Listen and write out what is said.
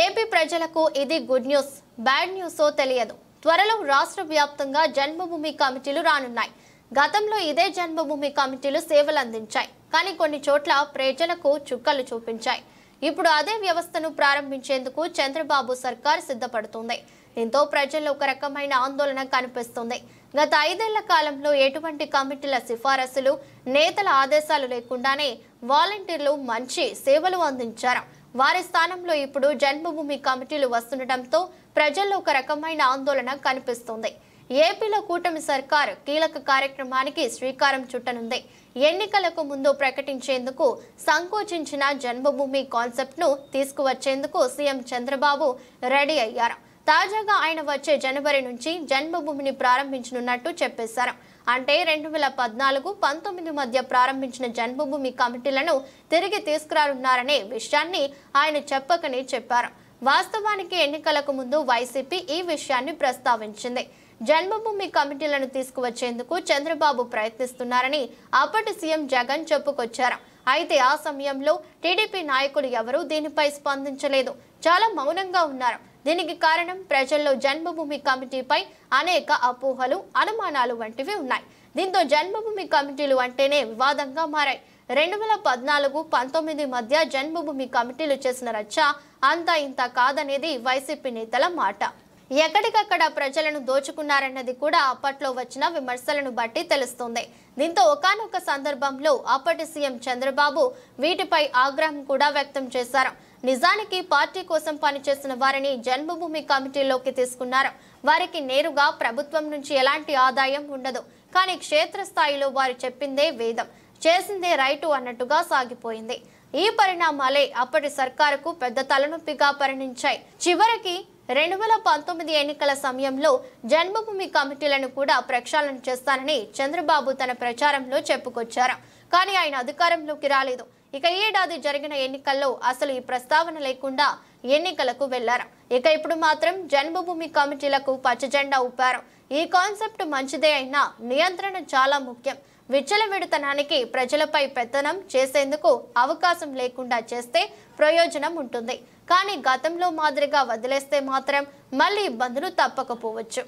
AP ప్రజలకు ఇది good news bad news తెలియదు త్వరలో రాష్ట్ర వ్యాప్తంగా జన్మభూమి కమిటీలు రానున్నాయి గతంలో ఇదే జన్మభూమి కమిటీలు సేవలు అందించాయి కానీ కొన్ని చోట్ల ప్రజలకు చుక్కలు చూపించాయి ఇప్పుడు అదే వ్యవస్థను ప్రారంభించేందుకు చంద్రబాబు సర్కార్ సిద్ధపడుతుంది దీంతో ప్రజల్లో ఒక రకమైన ఆందోళన కనిపిస్తుంది గత ఐదేళ్ల కాలంలో ఎటువంటి కమిటీల సిఫారసులు నేతల ఆదేశాలు లేకుండానే వాలంటీర్లు మంచి సేవలు అందించారు వారి స్థానంలో ఇప్పుడు జన్మభూమి కమిటీలు వస్తుండటంతో ప్రజల్లో ఒక రకమైన ఆందోళన కనిపిస్తోంది ఏపీలో కూటమి సర్కార్ కీలక కార్యక్రమానికి శ్రీకారం చుట్టనుంది ఎన్నికలకు ముందు ప్రకటించేందుకు సంకోచించిన జన్మభూమి కాన్సెప్ట్ను తీసుకువచ్చేందుకు సీఎం చంద్రబాబు రెడీ అయ్యారు తాజాగా ఆయన వచ్చే జనవరి నుంచి జన్మభూమిని ప్రారంభించనున్నట్టు చెప్పేశారు అంటే రెండు వేల పద్నాలుగు పంతొమ్మిది మధ్య ప్రారంభించిన జన్మభూమి కమిటీలను తిరిగి తీసుకురానున్నారనే విషయాన్ని ఆయన చెప్పకని చెప్పారు వాస్తవానికి ఎన్నికలకు ముందు వైసీపీ ఈ విషయాన్ని ప్రస్తావించింది జన్మభూమి కమిటీలను తీసుకువచ్చేందుకు చంద్రబాబు ప్రయత్నిస్తున్నారని అప్పటి సీఎం జగన్ చెప్పుకొచ్చారు అయితే ఆ సమయంలో టీడీపీ నాయకులు ఎవరూ దీనిపై స్పందించలేదు చాలా మౌనంగా ఉన్నారు దీనికి కారణం ప్రజల్లో జన్మభూమి కమిటీపై అనేక అపోహలు అనుమానాలు వంటివి ఉన్నాయి దీంతో జన్మభూమి కమిటీలు అంటేనే వివాదంగా మారాయి రెండు వేల పద్నాలుగు పంతొమ్మిది మధ్య జన్మభూమి కమిటీలు చేసిన రచ్చ అంత ఇంత కాదనేది వైసీపీ నేతల మాట ఎక్కడికక్కడ ప్రజలను దోచుకున్నారన్నది కూడా అప్పట్లో వచ్చిన విమర్శలను బట్టి తెలుస్తుంది దీంతో ఒకనొక సందర్భంలో అప్పటి సీఎం చంద్రబాబు వీటిపై ఆగ్రహం కూడా వ్యక్తం చేశారు నిజానికి పార్టీ కోసం పనిచేసిన వారిని జన్మభూమి కమిటీలోకి తీసుకున్నారు వారికి నేరుగా ప్రభుత్వం నుంచి ఎలాంటి ఆదాయం ఉండదు కానీ క్షేత్రస్థాయిలో వారు చెప్పిందే వేదం చేసిందే రైటు అన్నట్టుగా సాగిపోయింది ఈ పరిణామాలే అప్పటి సర్కారుకు పెద్ద తలనొప్పిగా పరిణించాయి చివరికి రెండు వేల పంతొమ్మిది ఎన్నికల సమయంలో జన్మభూమి కమిటీలను కూడా ప్రక్షాళన చేస్తానని చంద్రబాబు తన ప్రచారంలో చెప్పుకొచ్చారు కానీ ఆయన అధికారంలోకి రాలేదు ఇక ఏడాది జరిగిన ఎన్నికల్లో అసలు ఈ ప్రస్తావన లేకుండా ఎన్నికలకు వెళ్లారు ఇక ఇప్పుడు మాత్రం జన్మభూమి కమిటీలకు పచ్చజెండా ఊపారు ఈ కాన్సెప్ట్ మంచిదే అయినా నియంత్రణ చాలా ముఖ్యం విచ్చల విడతనానికి ప్రజలపై పెత్తనం చేసేందుకు అవకాశం లేకుండా చేస్తే ప్రయోజనం ఉంటుంది కానీ గతంలో మాదిరిగా వదిలేస్తే మాత్రం మళ్ళీ ఇబ్బందులు తప్పకపోవచ్చు